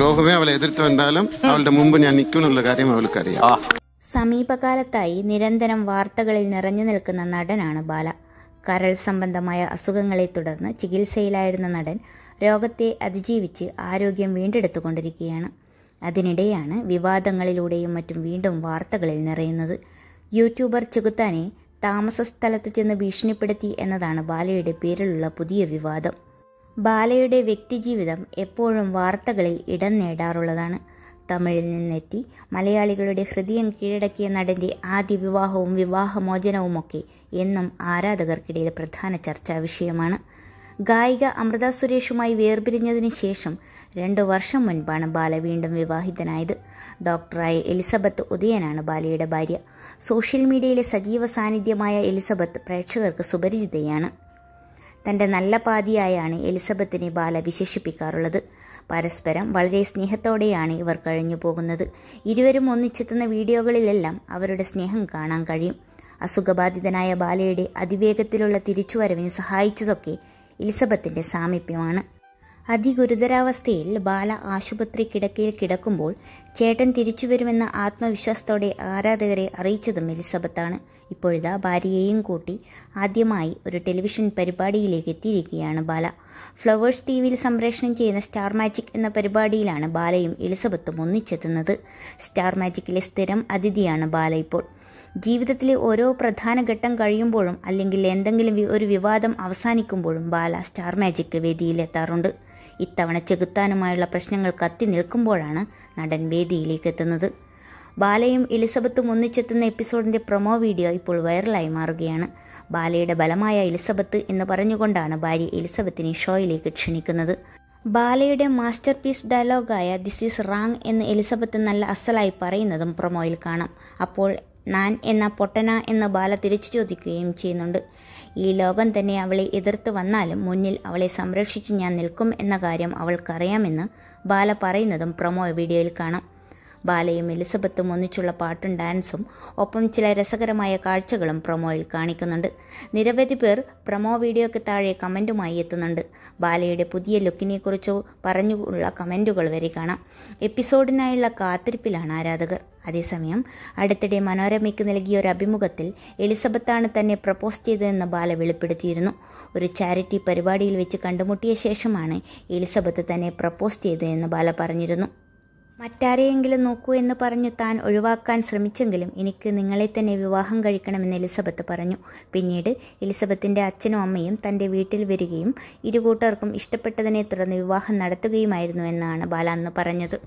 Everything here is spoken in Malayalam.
ലോഹമേ അവളെ എതിർത്ത് വന്നാലും അവളുടെ മുമ്പ് ഞാൻ നിൽക്കുമെന്നുള്ള കാര്യം അവൾക്കറിയാം സമീപകാലത്തായി നിരന്തരം വാർത്തകളിൽ നിറഞ്ഞു നിൽക്കുന്ന നടനാണ് ബാല കരൾ സംബന്ധമായ അസുഖങ്ങളെ തുടർന്ന് ചികിത്സയിലായിരുന്ന നടൻ രോഗത്തെ അതിജീവിച്ച് ആരോഗ്യം വീണ്ടെടുത്തുകൊണ്ടിരിക്കുകയാണ് അതിനിടെയാണ് വിവാദങ്ങളിലൂടെയും മറ്റും വീണ്ടും വാർത്തകളിൽ നിറയുന്നത് യൂട്യൂബർ ചെകുത്താനെ താമസ സ്ഥലത്ത് ചെന്ന് ഭീഷണിപ്പെടുത്തി എന്നതാണ് ബാലയുടെ പേരിലുള്ള പുതിയ വിവാദം ബാലയുടെ വ്യക്തിജീവിതം എപ്പോഴും വാർത്തകളിൽ ഇടം നേടാറുള്ളതാണ് തമിഴിൽ നിന്നെത്തി മലയാളികളുടെ ഹൃദയം കീഴടക്കിയ നടന്റെ ആദ്യ വിവാഹവും വിവാഹമോചനവുമൊക്കെ എന്നും ആരാധകർക്കിടയിൽ പ്രധാന ചർച്ചാ വിഷയമാണ് ഗായിക അമൃത സുരേഷുമായി വേർപിരിഞ്ഞതിന് ശേഷം രണ്ടു വർഷം മുൻപാണ് ബാല വീണ്ടും വിവാഹിതനായത് ഡോക്ടറായ എലിസബത്ത് ഉദയനാണ് ബാലയുടെ ഭാര്യ സോഷ്യൽ മീഡിയയിലെ സജീവ സാന്നിധ്യമായ എലിസബത്ത് പ്രേക്ഷകർക്ക് സുപരിചിതയാണ് തൻ്റെ നല്ല പാതിയായാണ് എലിസബത്തിനെ ബാല വിശേഷിപ്പിക്കാറുള്ളത് പരസ്പരം വളരെ സ്നേഹത്തോടെയാണ് ഇവർ കഴിഞ്ഞു പോകുന്നത് ഇരുവരും ഒന്നിച്ചെത്തുന്ന വീഡിയോകളിലെല്ലാം അവരുടെ സ്നേഹം കാണാൻ കഴിയും അസുഖബാധിതനായ ബാലയുടെ അതിവേഗത്തിലുള്ള തിരിച്ചുവരവിന് സഹായിച്ചതൊക്കെ എലിസബത്തിൻ്റെ സാമീപ്യമാണ് അതിഗുരുതരാവസ്ഥയിൽ ബാല ആശുപത്രി കിടക്കയിൽ കിടക്കുമ്പോൾ ചേട്ടൻ തിരിച്ചുവരുമെന്ന ആത്മവിശ്വാസത്തോടെ ആരാധകരെ അറിയിച്ചതും എലിസബത്താണ് ഇപ്പോഴിതാ ഭാര്യയെയും കൂട്ടി ആദ്യമായി ഒരു ടെലിവിഷൻ പരിപാടിയിലേക്ക് എത്തിയിരിക്കുകയാണ് ബാല ഫ്ലവേഴ്സ് ടി വിയിൽ സംപ്രേഷണം ചെയ്യുന്ന സ്റ്റാർ മാജിക് എന്ന പരിപാടിയിലാണ് ബാലയും എലിസബത്തും ഒന്നിച്ചെത്തുന്നത് സ്റ്റാർ മാജിക്കിലെ സ്ഥിരം അതിഥിയാണ് ബാല ഇപ്പോൾ ജീവിതത്തിലെ ഓരോ പ്രധാന ഘട്ടം കഴിയുമ്പോഴും അല്ലെങ്കിൽ എന്തെങ്കിലും ഒരു വിവാദം അവസാനിക്കുമ്പോഴും ബാല സ്റ്റാർ മാജിക് വേദിയിലെത്താറുണ്ട് ഇത്തവണ ചെകുത്താനുമായുള്ള പ്രശ്നങ്ങൾ കത്തി നിൽക്കുമ്പോഴാണ് നടൻ വേദിയിലേക്ക് എത്തുന്നത് ബാലയും എലിസബത്തും ഒന്നിച്ചെത്തുന്ന എപ്പിസോഡിൻ്റെ പ്രൊമോ വീഡിയോ ഇപ്പോൾ വൈറലായി മാറുകയാണ് ബാലയുടെ ബലമായ എലിസബത്ത് എന്ന് പറഞ്ഞുകൊണ്ടാണ് ഭാര്യ എലിസബത്തിനെ ഷോയിലേക്ക് ക്ഷണിക്കുന്നത് ബാലയുടെ മാസ്റ്റർ പീസ് ഡയലോഗായ ദിസ് ഈസ് റാങ് എന്ന് എലിസബത്ത് നല്ല അസലായി പറയുന്നതും പ്രൊമോയിൽ കാണാം അപ്പോൾ ഞാൻ എന്ന പൊട്ടന എന്ന് ബാല തിരിച്ചു ചോദിക്കുകയും ചെയ്യുന്നുണ്ട് ഈ ലോകം തന്നെ അവളെ എതിർത്ത് വന്നാലും മുന്നിൽ അവളെ സംരക്ഷിച്ച് ഞാൻ നിൽക്കും എന്ന കാര്യം അവൾക്കറിയാമെന്ന് ബാല പറയുന്നതും പ്രൊമോ വീഡിയോയിൽ കാണാം ബാലയും എലിസബത്തും ഒന്നിച്ചുള്ള പാട്ടും ഡാൻസും ഒപ്പം ചില രസകരമായ കാഴ്ചകളും പ്രൊമോയിൽ കാണിക്കുന്നുണ്ട് നിരവധി പേർ പ്രൊമോ വീഡിയോയ്ക്ക് താഴെ കമൻറ്റുമായി എത്തുന്നുണ്ട് ബാലയുടെ പുതിയ ലുക്കിനെക്കുറിച്ച് പറഞ്ഞുള്ള കമൻറ്റുകൾ വരെ കാണാം എപ്പിസോഡിനായുള്ള കാത്തിരിപ്പിലാണ് ആരാധകർ അതേസമയം അടുത്തിടെ മനോരമയ്ക്ക് നൽകിയ ഒരു അഭിമുഖത്തിൽ എലിസബത്താണ് തന്നെ പ്രപ്പോസ് ചെയ്തതെന്ന് ബാല വെളിപ്പെടുത്തിയിരുന്നു ഒരു ചാരിറ്റി പരിപാടിയിൽ വെച്ച് കണ്ടുമുട്ടിയ ശേഷമാണ് എലിസബത്ത് തന്നെ പ്രപ്പോസ് ചെയ്തതെന്ന് ബാല പറഞ്ഞിരുന്നു മറ്റാരെയെങ്കിലും നോക്കൂ എന്ന് പറഞ്ഞ് താൻ ഒഴിവാക്കാൻ ശ്രമിച്ചെങ്കിലും എനിക്ക് നിങ്ങളെ തന്നെ വിവാഹം കഴിക്കണമെന്ന് എലിസബത്ത് പറഞ്ഞു പിന്നീട് എലിസബത്തിൻ്റെ അച്ഛനും അമ്മയും തൻ്റെ വീട്ടിൽ വരികയും ഇരുകൂട്ടർക്കും ഇഷ്ടപ്പെട്ടതിനെ തുടർന്ന് വിവാഹം നടത്തുകയുമായിരുന്നു എന്നാണ് ബാല അന്ന് പറഞ്ഞത്